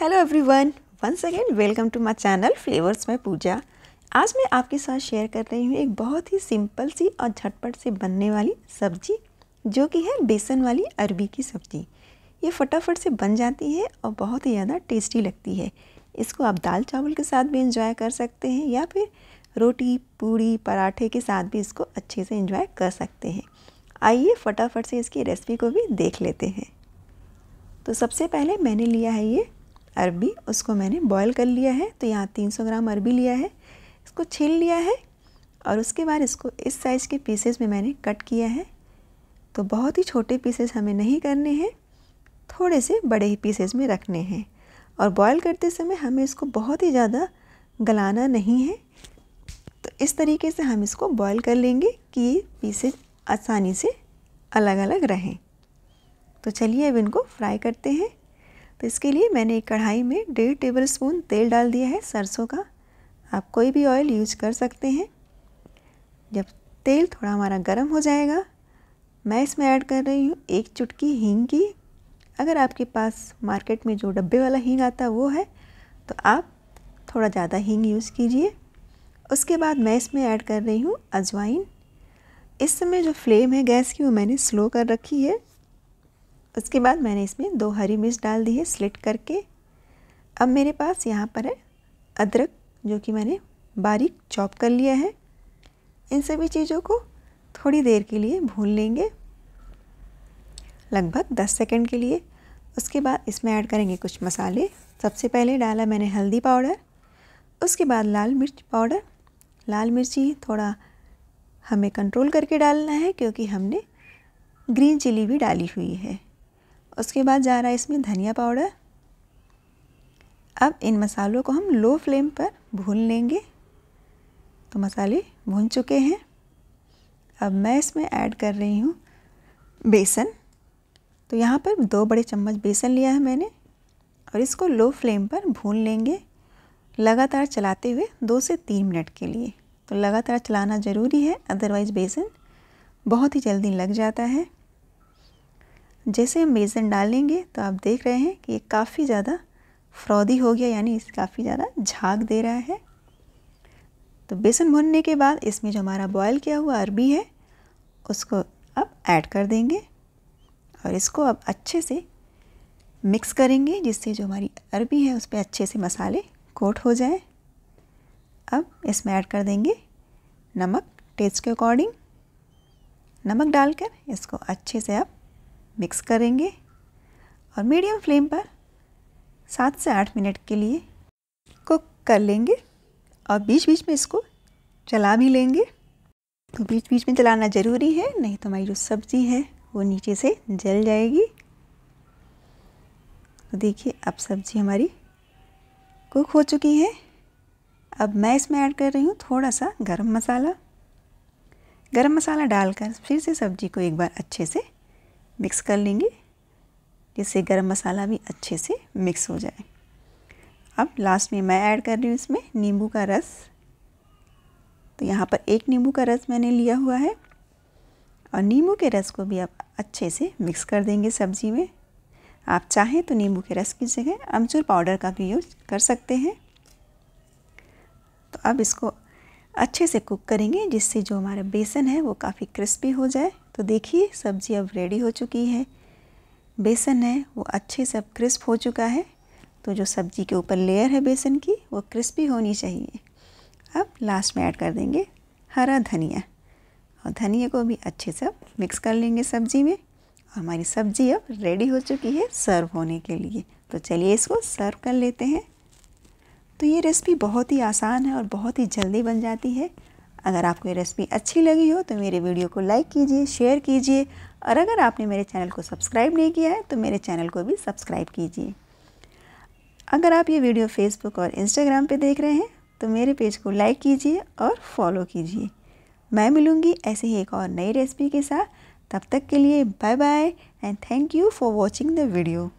hello everyone once again welcome to my channel flavours में पूजा आज मैं आपके साथ शेयर कर रही हूँ एक बहुत ही सिंपल सी और झटपट से बनने वाली सब्जी जो कि है बेसन वाली अरबी की सब्जी ये फटाफट से बन जाती है और बहुत ही ज़्यादा टेस्टी लगती है इसको आप दाल चावल के साथ भी इंजॉय कर सकते हैं या फिर रोटी पूड़ी पराठे के साथ भी इसको अच्छे से इंजॉय कर सकते हैं आइए फटाफट से इसकी रेसिपी को भी देख लेते हैं तो सबसे पहले मैंने लिया है ये अरबी उसको मैंने बॉईल कर लिया है तो यहाँ 300 ग्राम अरबी लिया है इसको छील लिया है और उसके बाद इसको इस साइज़ के पीसेस में मैंने कट किया है तो बहुत ही छोटे पीसेस हमें नहीं करने हैं थोड़े से बड़े ही पीसेस में रखने हैं और बॉईल करते समय हमें इसको बहुत ही ज़्यादा गलाना नहीं है तो इस तरीके से हम इसको बॉयल कर लेंगे कि ये पीसेज आसानी से अलग अलग रहें तो चलिए अब इनको फ्राई करते हैं तो इसके लिए मैंने एक कढ़ाई में डेढ़ टेबल स्पून तेल डाल दिया है सरसों का आप कोई भी ऑयल यूज कर सकते हैं जब तेल थोड़ा हमारा गर्म हो जाएगा मैं इसमें ऐड कर रही हूँ एक चुटकी हींग की अगर आपके पास मार्केट में जो डब्बे वाला हींग आता है वो है तो आप थोड़ा ज़्यादा हींग यूज़ कीजिए उसके बाद मैं इसमें ऐड कर रही हूँ अजवाइन इस समय जो फ्लेम है गैस की वो मैंने स्लो कर रखी है उसके बाद मैंने इसमें दो हरी मिर्च डाल दी है स्लिट करके अब मेरे पास यहाँ पर है अदरक जो कि मैंने बारीक चॉप कर लिया है इन सभी चीज़ों को थोड़ी देर के लिए भून लेंगे लगभग 10 सेकंड के लिए उसके बाद इसमें ऐड करेंगे कुछ मसाले सबसे पहले डाला मैंने हल्दी पाउडर उसके बाद लाल मिर्च पाउडर लाल मिर्ची थोड़ा हमें कंट्रोल करके डालना है क्योंकि हमने ग्रीन चिली भी डाली हुई है उसके बाद जा रहा है इसमें धनिया पाउडर अब इन मसालों को हम लो फ्लेम पर भून लेंगे तो मसाले भून चुके हैं अब मैं इसमें ऐड कर रही हूँ बेसन तो यहाँ पर दो बड़े चम्मच बेसन लिया है मैंने और इसको लो फ्लेम पर भून लेंगे लगातार चलाते हुए दो से तीन मिनट के लिए तो लगातार चलाना ज़रूरी है अदरवाइज़ बेसन बहुत ही जल्दी लग जाता है जैसे हम बेसन डालेंगे तो आप देख रहे हैं कि ये काफ़ी ज़्यादा फ्रॉदी हो गया यानी इस काफ़ी ज़्यादा झाग दे रहा है तो बेसन भुनने के बाद इसमें जो हमारा बॉयल किया हुआ अरबी है उसको अब ऐड कर देंगे और इसको अब अच्छे से मिक्स करेंगे जिससे जो हमारी अरबी है उस पर अच्छे से मसाले कोट हो जाए अब इसमें ऐड कर देंगे नमक टेस्ट के अकॉर्डिंग नमक डालकर इसको अच्छे से आप मिक्स करेंगे और मीडियम फ्लेम पर सात से आठ मिनट के लिए कुक कर लेंगे और बीच बीच में इसको चला भी लेंगे तो बीच बीच में चलाना ज़रूरी है नहीं तो हमारी जो सब्ज़ी है वो नीचे से जल जाएगी तो देखिए अब सब्ज़ी हमारी कुक हो चुकी है अब मैं इसमें ऐड कर रही हूँ थोड़ा सा गरम मसाला गरम मसाला डालकर फिर से सब्ज़ी को एक बार अच्छे से मिक्स कर लेंगे जिससे गरम मसाला भी अच्छे से मिक्स हो जाए अब लास्ट में मैं ऐड कर रही हूँ इसमें नींबू का रस तो यहाँ पर एक नींबू का रस मैंने लिया हुआ है और नींबू के रस को भी आप अच्छे से मिक्स कर देंगे सब्ज़ी में आप चाहें तो नींबू के रस की जगह अमचूर पाउडर का भी यूज कर सकते हैं तो अब इसको अच्छे से कुक करेंगे जिससे जो हमारा बेसन है वो काफ़ी क्रिस्पी हो जाए तो देखिए सब्ज़ी अब रेडी हो चुकी है बेसन है वो अच्छे से अब क्रिस्प हो चुका है तो जो सब्ज़ी के ऊपर लेयर है बेसन की वो क्रिस्पी होनी चाहिए अब लास्ट में ऐड कर देंगे हरा धनिया और धनिया को भी अच्छे से मिक्स कर लेंगे सब्ज़ी में और हमारी सब्ज़ी अब रेडी हो चुकी है सर्व होने के लिए तो चलिए इसको सर्व कर लेते हैं तो ये रेसिपी बहुत ही आसान है और बहुत ही जल्दी बन जाती है अगर आपको ये रेसिपी अच्छी लगी हो तो मेरे वीडियो को लाइक कीजिए शेयर कीजिए और अगर आपने मेरे चैनल को सब्सक्राइब नहीं किया है तो मेरे चैनल को भी सब्सक्राइब कीजिए अगर आप ये वीडियो फेसबुक और इंस्टाग्राम पे देख रहे हैं तो मेरे पेज को लाइक कीजिए और फॉलो कीजिए मैं मिलूँगी ऐसे ही एक और नई रेसिपी के साथ तब तक के लिए bye bye and thank you for watching the video